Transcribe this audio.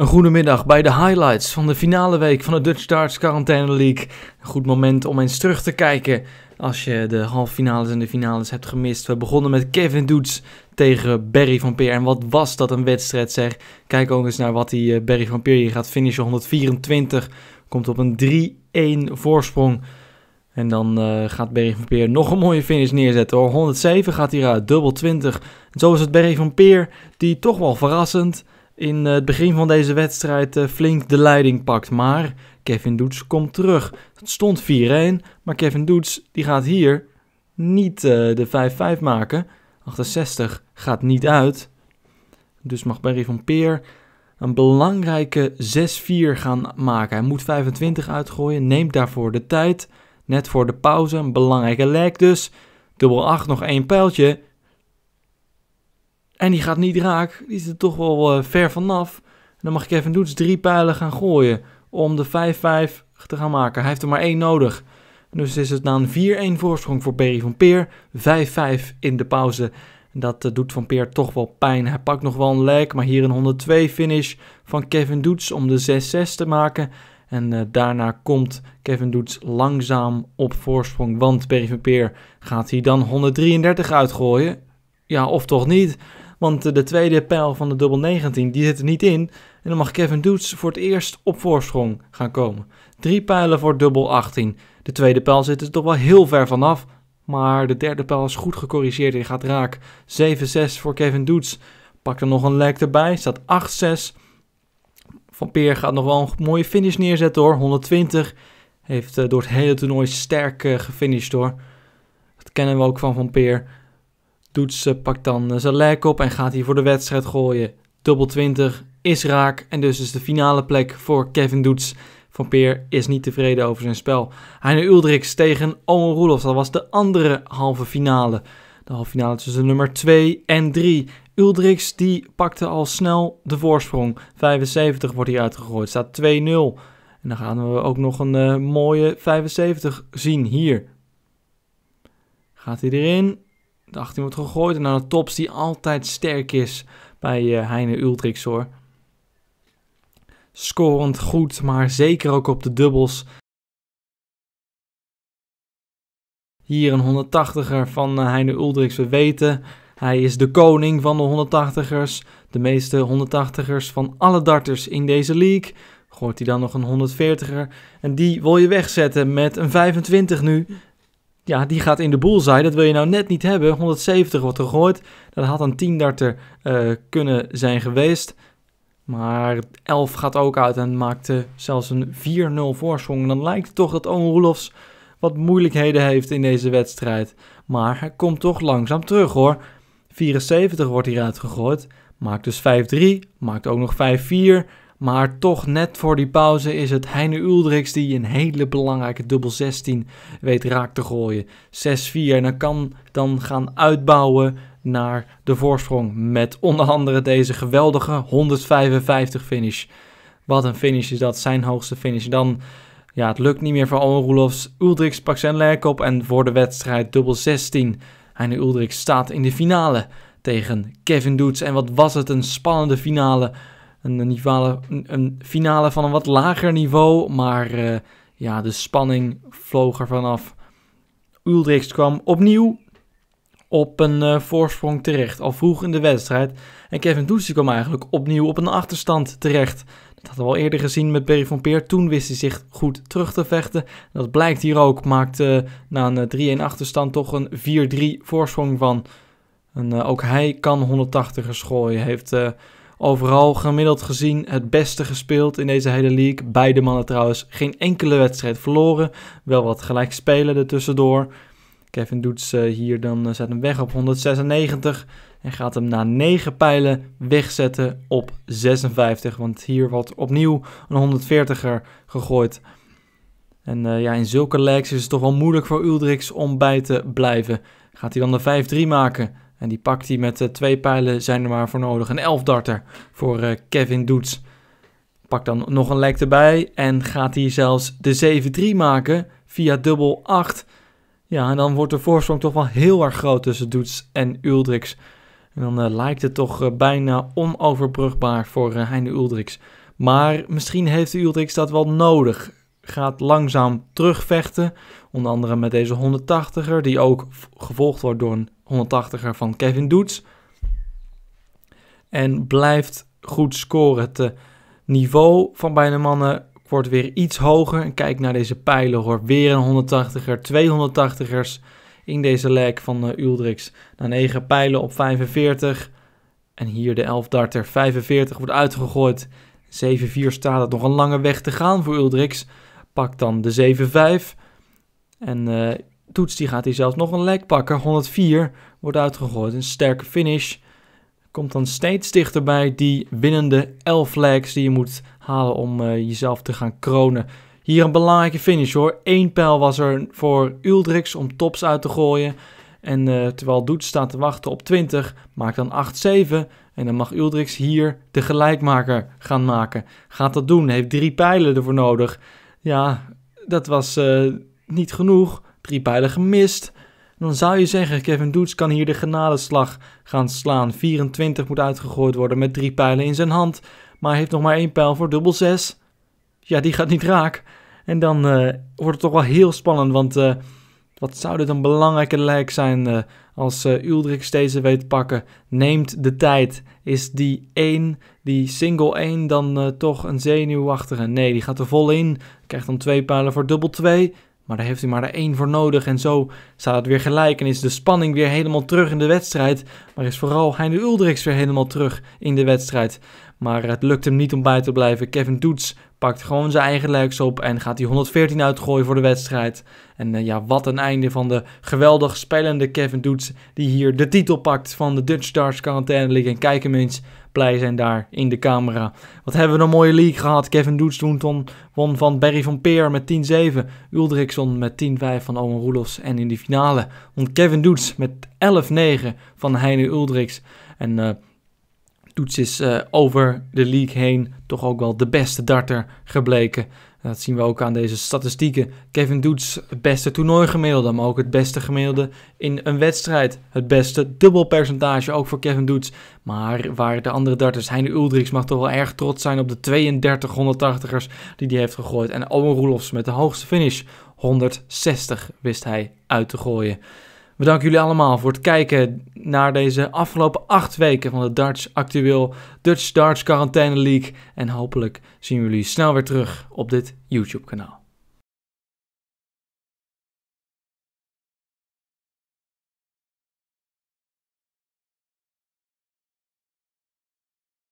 Een goede middag bij de highlights van de finale week van de Dutch Darts Quarantaine League. Een goed moment om eens terug te kijken als je de halffinales en de finales hebt gemist. We begonnen met Kevin Doets tegen Barry van Peer. En wat was dat een wedstrijd zeg. Kijk ook eens naar wat die eh, Barry van Peer hier gaat finishen. 124 komt op een 3-1 voorsprong. En dan eh, gaat Berry van Peer nog een mooie finish neerzetten hoor. 107 gaat hij dubbel 20. zo is het Berry van Peer die toch wel verrassend in eh, het begin van deze wedstrijd eh, flink de leiding pakt. Maar Kevin Doets komt terug. Het stond 4-1, maar Kevin Doets die gaat hier niet eh, de 5-5 maken. 68 gaat niet uit. Dus mag Barry van Peer een belangrijke 6-4 gaan maken. Hij moet 25 uitgooien, neemt daarvoor de tijd. Net voor de pauze, een belangrijke lek. dus. Dubbel 8, nog één pijltje. En die gaat niet raak. Die is er toch wel eh, ver vanaf. dan mag Kevin Doets drie pijlen gaan gooien. Om de 5-5 te gaan maken. Hij heeft er maar één nodig. Dus is het na een 4-1 voorsprong voor Perry van Peer. 5-5 in de pauze. Dat eh, doet Van Peer toch wel pijn. Hij pakt nog wel een leg, maar hier een 102 finish van Kevin Doets om de 6-6 te maken. En eh, daarna komt Kevin Doets langzaam op voorsprong, want Perry van Peer gaat hij dan 133 uitgooien. Ja, of toch niet? Want de tweede pijl van de dubbel 19 die zit er niet in. En dan mag Kevin Doets voor het eerst op voorsprong gaan komen. Drie pijlen voor dubbel 18. De tweede pijl zit er toch wel heel ver vanaf. Maar de derde pijl is goed gecorrigeerd en gaat raak. 7-6 voor Kevin Doets. Pak er nog een lek erbij. Staat 8-6. Van Peer gaat nog wel een mooie finish neerzetten hoor. 120. Heeft eh, door het hele toernooi sterk eh, gefinished hoor. Dat kennen we ook van Van Peer. Doets pakt dan eh, zijn leg op en gaat hier voor de wedstrijd gooien. Dubbel 20 is raak en dus is de finale plek voor Kevin Doets. Van Peer is niet tevreden over zijn spel. Heine Uldriks tegen Owen Roelofs, dat was de andere halve finale. De halve finale tussen nummer 2 en 3. Uldriks die pakte al snel de voorsprong. 75 wordt hier uitgegooid, staat 2-0. En dan gaan we ook nog een eh, mooie 75 zien hier. Gaat hij erin? De 18 wordt gegooid en dan de tops die altijd sterk is bij eh, Heine Ultrix. hoor. Scorend goed, maar zeker ook op de dubbels. Hier een 180er van eh, Heine Uldriks. We weten, hij is de koning van de 180ers. De meeste 180ers van alle darters in deze league. Gooit hij dan nog een 140er. En die wil je wegzetten met een 25 nu. Ja, die gaat in de boel zijn. Dat wil je nou net niet hebben. 170 wordt er gegooid. Dat had een 10 darter uh, eh, kunnen zijn geweest. Maar 11 gaat ook uit en maakte eh, zelfs een 4-0 voorsprong. dan lijkt het toch dat Owen Roelofs wat moeilijkheden heeft in deze wedstrijd. Maar hij komt toch langzaam terug hoor. 74 wordt hier gegooid Maakt dus 5-3. Maakt ook nog 5-4. Maar toch net voor die pauze is het Heine Uldriks die een hele belangrijke dubbel 16 weet raak te gooien. 6-4 en dan kan dan gaan uitbouwen naar de voorsprong met onder andere deze geweldige 155 finish. Wat een finish is dat, zijn hoogste finish. Dan, ja, het lukt niet meer voor Owen Roelofs. Uldriks pakt zijn lek op en voor de wedstrijd dubbel 16. Heine Uldriks staat in de finale tegen Kevin Doets. En wat was het een spannende finale. Een, een, finale, van een wat lager niveau. Maar eh, ja, de spanning vloog er vanaf. Uldrichs kwam opnieuw op een eh, voorsprong terecht, al vroeg in de wedstrijd. En Kevin Doesie kwam eigenlijk opnieuw op een achterstand terecht. Dat hadden we al eerder gezien met Perry van Peer. Toen wist hij zich goed terug te vechten. Dat blijkt hier ook. Maakte eh, na een 3-1 achterstand toch een 4-3 voorsprong van. ook hij kan 180 gooien. Heeft Overal gemiddeld gezien het beste gespeeld in deze hele league. Beide mannen trouwens geen enkele wedstrijd verloren. Wel wat gelijk spelen tussendoor. Kevin Doets eh, hier dan eh, zet hem weg op 196. En gaat hem na 9 pijlen wegzetten op 56. Want hier wordt opnieuw een 140er gegooid. En eh, ja, in zulke legs is het toch wel moeilijk voor Uldrix om bij te blijven. Gaat hij dan de 5-3 maken? En die pakt hij met eh, twee pijlen, zijn er maar voor nodig. Een elfdarter voor eh, Kevin Doets. Pakt dan nog een lek erbij en gaat hij zelfs de 7-3 maken via dubbel 8. Ja, en dan wordt de voorsprong toch wel heel erg groot tussen Doets en Uldrix. En dan eh, lijkt het toch bijna onoverbrugbaar voor Heine Uldrix. Maar misschien heeft Uldrix dat wel nodig gaat langzaam terugvechten. Onder andere met deze 180er, die ook gevolgd wordt door een 180er van Kevin Doets. En blijft goed scoren. Het eh, niveau van beide mannen wordt weer iets hoger. En kijk naar deze pijlen hoor. Weer een 180er, 280ers in deze leg van uh, eh, Uldrix. Na 9 pijlen op 45. En hier de 11 darter 45 wordt uitgegooid. 7-4 staat het nog een lange weg te gaan voor Uldrix. Pak dan de 7-5. En uh, Toets die gaat hij zelfs nog een lek pakken. 104 wordt uitgegooid. Een sterke finish. Komt dan steeds dichterbij die winnende 11 legs die je moet halen om eh, jezelf te gaan kronen. Hier een belangrijke finish hoor. Eén pijl was er voor Uldrix om tops uit te gooien. En eh, terwijl Doet staat te wachten op 20, maakt dan 8-7. En dan mag Uldrix hier de gelijkmaker gaan maken. Gaat dat doen, heeft drie pijlen ervoor nodig. Ja, dat was eh, niet genoeg. Drie pijlen gemist. Dan zou je zeggen, Kevin Doets kan hier de genadeslag gaan slaan. 24 moet uitgegooid worden met drie pijlen in zijn hand. Maar heeft nog maar één pijl voor dubbel 6. Ja, die gaat niet raak. En dan eh, wordt het toch wel heel spannend, want... Eh, wat zou dit een belangrijke lijk zijn als uh, eh, Uldrichs deze weet pakken, neemt de tijd. Is die 1, die single 1, dan eh, toch een zenuwachtige? Nee, die gaat er vol in. Krijgt dan twee pijlen voor dubbel 2. Maar daar heeft hij maar er één voor nodig. En zo staat het weer gelijk. En is de spanning weer helemaal terug in de wedstrijd. Maar is vooral Heine Uldrix weer helemaal terug in de wedstrijd. Maar het lukt hem niet om bij te blijven. Kevin Doets pakt gewoon zijn eigen legs op en gaat die 114 uitgooien voor de wedstrijd. En eh, ja, wat een einde van de geweldig spelende Kevin Doets die hier de titel pakt van de Dutch Stars Quarantaine League. En kijk hem eens, blij zijn daar in de camera. Wat hebben we een mooie league gehad. Kevin Doets toen won van Barry van Peer met 10-7. Uldriksson met 10-5 van Owen Roelofs. En in de finale won Kevin Doets met 11-9 van Heine Uldriks. En... Uh, Toets is eh, over de league heen toch ook wel de beste darter gebleken. Dat zien we ook aan deze statistieken. Kevin Doets, het beste toernooigemiddelde, maar ook het beste gemiddelde in een wedstrijd. Het beste dubbelpercentage ook voor Kevin Doets. Maar waar de andere darters, Heine Uldrichs mag toch wel erg trots zijn op de 32 180ers die hij heeft gegooid. En Owen Roelofs met de hoogste finish, 160 wist hij uit te gooien. Bedankt jullie allemaal voor het kijken naar deze afgelopen acht weken van de Dutch Actueel Dutch Darts Quarantaine League. En hopelijk zien jullie snel weer terug op dit YouTube kanaal.